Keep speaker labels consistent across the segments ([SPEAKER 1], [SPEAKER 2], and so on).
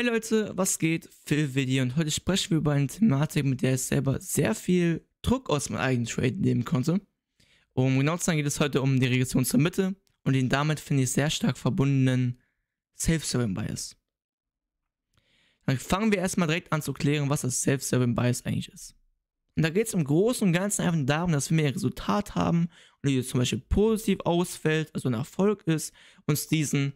[SPEAKER 1] Hey Leute, was geht? Phil Video und heute sprechen wir über eine Thematik, mit der ich selber sehr viel Druck aus meinem eigenen Trade nehmen konnte. Um genau zu sein geht es heute um die Regression zur Mitte und den damit finde ich sehr stark verbundenen Self-Serving Bias. Dann fangen wir erstmal direkt an zu klären, was das Self-Serving Bias eigentlich ist. Und da geht es im Großen und Ganzen einfach darum, dass wir mehr Resultat haben und die zum Beispiel positiv ausfällt, also ein Erfolg ist, uns diesen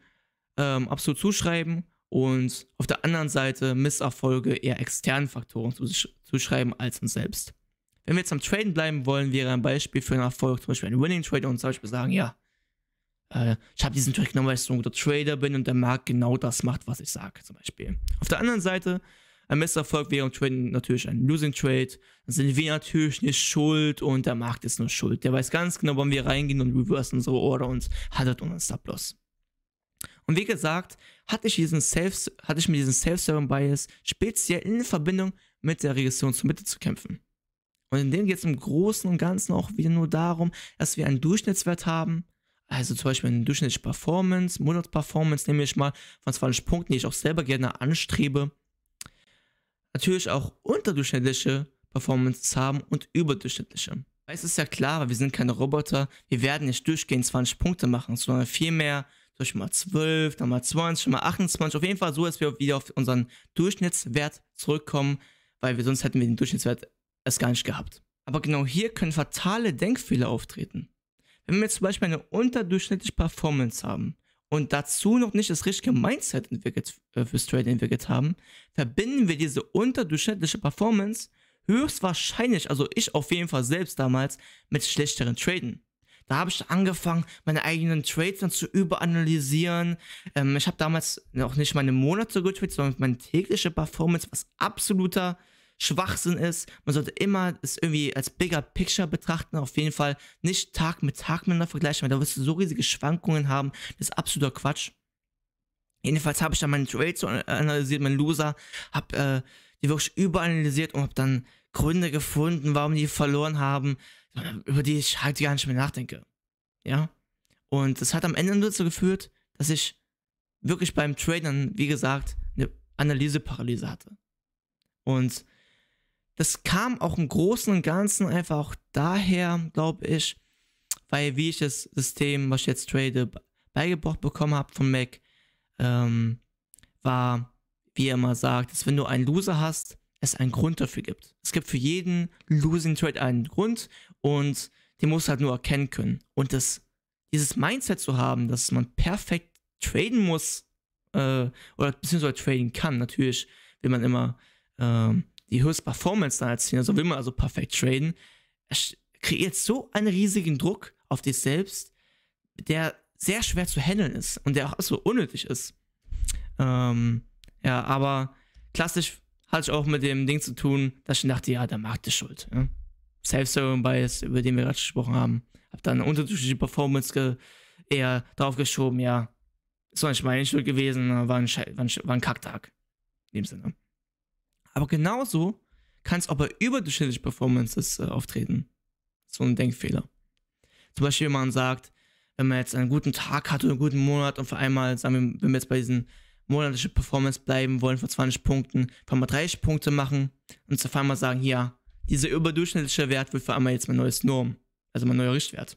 [SPEAKER 1] ähm, absolut zuschreiben und auf der anderen Seite Misserfolge eher externen Faktoren zu, schreiben als uns selbst. Wenn wir jetzt am Traden bleiben wollen, wäre ein Beispiel für einen Erfolg zum Beispiel ein Winning Trade und zum Beispiel sagen, ja, äh, ich habe diesen Trade genommen, weil ich so ein guter Trader bin und der Markt genau das macht, was ich sage zum Beispiel. Auf der anderen Seite, ein Misserfolg wäre im Trading natürlich ein Losing Trade, dann sind wir natürlich nicht schuld und der Markt ist nur schuld. Der weiß ganz genau, wann wir reingehen und reversen unsere Order und haltet unseren Stop-Loss. Und wie gesagt, hatte ich, diesen Self, hatte ich mit diesem Self-Serving-Bias speziell in Verbindung mit der Regression zur Mitte zu kämpfen. Und in dem geht es im Großen und Ganzen auch wieder nur darum, dass wir einen Durchschnittswert haben, also zum Beispiel eine durchschnittliche Performance, Monatsperformance nehme ich mal von 20 Punkten, die ich auch selber gerne anstrebe. Natürlich auch unterdurchschnittliche Performances haben und überdurchschnittliche. Weil Es ist ja klar, weil wir sind keine Roboter, wir werden nicht durchgehend 20 Punkte machen, sondern vielmehr durch mal 12, dann mal 20, mal 28. Auf jeden Fall so, dass wir wieder auf unseren Durchschnittswert zurückkommen, weil wir sonst hätten wir den Durchschnittswert erst gar nicht gehabt. Aber genau hier können fatale Denkfehler auftreten. Wenn wir zum Beispiel eine unterdurchschnittliche Performance haben und dazu noch nicht das richtige Mindset entwickelt, äh, fürs Trading entwickelt haben, verbinden wir diese unterdurchschnittliche Performance höchstwahrscheinlich, also ich auf jeden Fall selbst damals, mit schlechteren Traden. Da habe ich angefangen, meine eigenen Trades dann zu überanalysieren. Ähm, ich habe damals noch nicht meine Monate getradet, sondern meine tägliche Performance, was absoluter Schwachsinn ist. Man sollte immer es irgendwie als bigger picture betrachten, auf jeden Fall nicht Tag mit Tag miteinander vergleichen, weil da wirst du so riesige Schwankungen haben. Das ist absoluter Quatsch. Jedenfalls habe ich dann meine Trades analysiert, mein Loser, habe äh, die wirklich überanalysiert und habe dann Gründe gefunden, warum die verloren haben, über die ich halt gar nicht mehr nachdenke. Ja. Und das hat am Ende nur dazu geführt, dass ich wirklich beim Trainern, wie gesagt, eine Analyseparalyse hatte. Und das kam auch im Großen und Ganzen einfach auch daher, glaube ich, weil wie ich das System, was ich jetzt trade, beigebracht bekommen habe von Mac, ähm, war wie er immer sagt, dass wenn du einen Loser hast, es einen Grund dafür gibt. Es gibt für jeden Losing Trade einen Grund und den musst du halt nur erkennen können. Und das, dieses Mindset zu haben, dass man perfekt traden muss, äh, oder beziehungsweise traden kann, natürlich will man immer äh, die höchste Performance da erzielen, also will man also perfekt traden, kreiert so einen riesigen Druck auf dich selbst, der sehr schwer zu handeln ist und der auch so unnötig ist. Ähm, ja, aber klassisch hatte ich auch mit dem Ding zu tun, dass ich dachte, ja, der Markt ist schuld. Ja? Self-Serving-Bias, über den wir gerade gesprochen haben. Hab dann eine unterdurchschnittliche Performance eher draufgeschoben, ja. Ist doch nicht meine Schuld gewesen, war ein, war ein, war ein Kacktag. In dem Sinne. Aber genauso kann es auch bei überdurchschnittlichen Performances äh, auftreten. So ein Denkfehler. Zum Beispiel, wenn man sagt, wenn man jetzt einen guten Tag hat oder einen guten Monat und vor allem sagen wir, wenn wir jetzt bei diesen monatliche Performance bleiben, wollen von 20 Punkten auf mal 30 Punkte machen und zu mal sagen, ja, dieser überdurchschnittliche Wert wird für einmal jetzt mein neues Norm, also mein neuer Richtwert.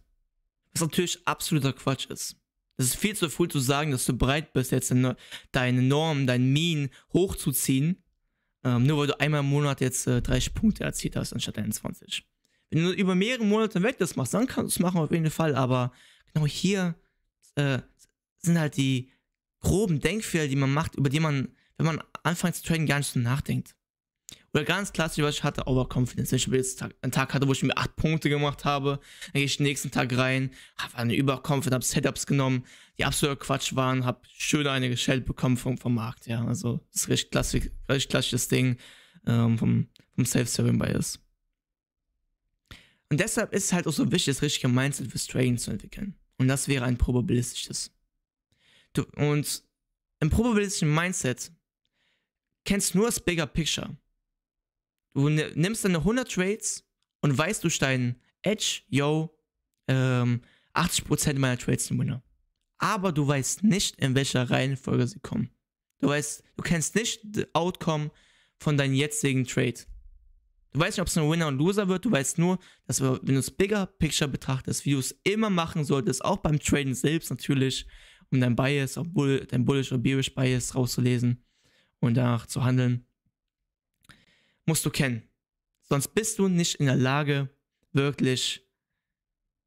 [SPEAKER 1] Was natürlich absoluter Quatsch ist. Es ist viel zu früh zu sagen, dass du bereit bist, jetzt deine Norm, dein Mean hochzuziehen, ähm, nur weil du einmal im Monat jetzt äh, 30 Punkte erzielt hast anstatt 21. Wenn du über mehrere Monate weg das machst, dann kannst du es machen auf jeden Fall, aber genau hier äh, sind halt die groben Denkfehler, die man macht, über die man, wenn man anfängt zu traden, gar nicht so nachdenkt. Oder ganz klassisch, was ich hatte, Overconfidence. Wenn ich jetzt einen Tag hatte, wo ich mir acht Punkte gemacht habe, dann gehe ich den nächsten Tag rein, habe eine Überconfidence, habe Setups genommen, die absoluter Quatsch waren, habe schön eine gestellt bekommen vom, vom Markt. Ja, also das ist recht, klassisch, recht klassisches Ding ähm, vom, vom Self-Serving-Bias. Und deshalb ist es halt auch so wichtig, das richtige Mindset fürs Trading zu entwickeln. Und das wäre ein probabilistisches. Du, und im probabilistischen Mindset kennst du nur das Bigger Picture. Du nimmst deine 100 Trades und weißt durch deinen Edge, yo, ähm, 80% meiner Trades sind Winner. Aber du weißt nicht, in welcher Reihenfolge sie kommen. Du weißt, du kennst nicht das Outcome von deinem jetzigen Trade. Du weißt nicht, ob es ein Winner und Loser wird, du weißt nur, dass wenn du das Bigger Picture betrachtest, wie du es immer machen solltest, auch beim Traden selbst natürlich, um dein Bias, obwohl dein Bullish oder Bearish Bias rauszulesen und danach zu handeln, musst du kennen. Sonst bist du nicht in der Lage, wirklich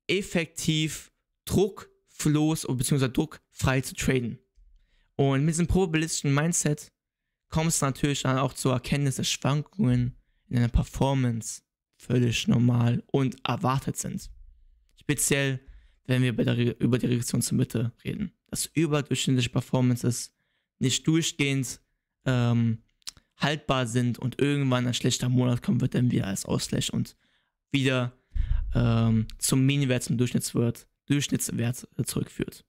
[SPEAKER 1] effektiv drucklos bzw. druckfrei zu traden. Und mit diesem probabilistischen Mindset kommst du natürlich dann auch zur Erkenntnis, dass Schwankungen in deiner Performance völlig normal und erwartet sind. Speziell wenn wir über, der, über die Regression zur Mitte reden. Dass überdurchschnittliche Performances nicht durchgehend ähm, haltbar sind und irgendwann ein schlechter Monat kommen wird, dann wieder als Ausgleich und wieder ähm, zum Minwert, zum Durchschnittswert, Durchschnittswert äh, zurückführt.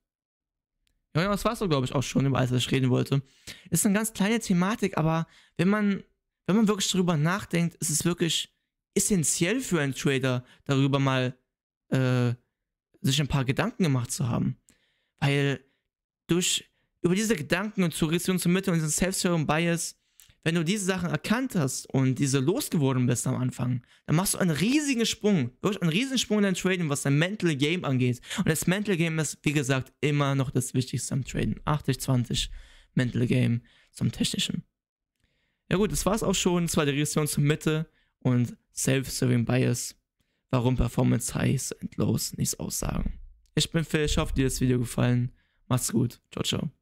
[SPEAKER 1] Ja, das war es, glaube ich, auch schon, über alles, was ich reden wollte. Ist eine ganz kleine Thematik, aber wenn man, wenn man wirklich darüber nachdenkt, ist es wirklich essentiell für einen Trader, darüber mal äh, sich ein paar Gedanken gemacht zu haben. Weil durch, über diese Gedanken und Suggestion zur Mitte und diesen Self-Serving Bias, wenn du diese Sachen erkannt hast und diese losgeworden bist am Anfang, dann machst du einen riesigen Sprung, wirklich einen riesigen Sprung in dein Trading, was dein Mental Game angeht. Und das Mental Game ist, wie gesagt, immer noch das Wichtigste am Traden. 80-20 Mental Game zum Technischen. Ja gut, das war's auch schon. Das war die Regression zur Mitte und Self-Serving Bias warum Performance Highs und Lows nichts aussagen. Ich bin Phil, ich hoffe, dir hat das Video gefallen. Macht's gut. Ciao, ciao.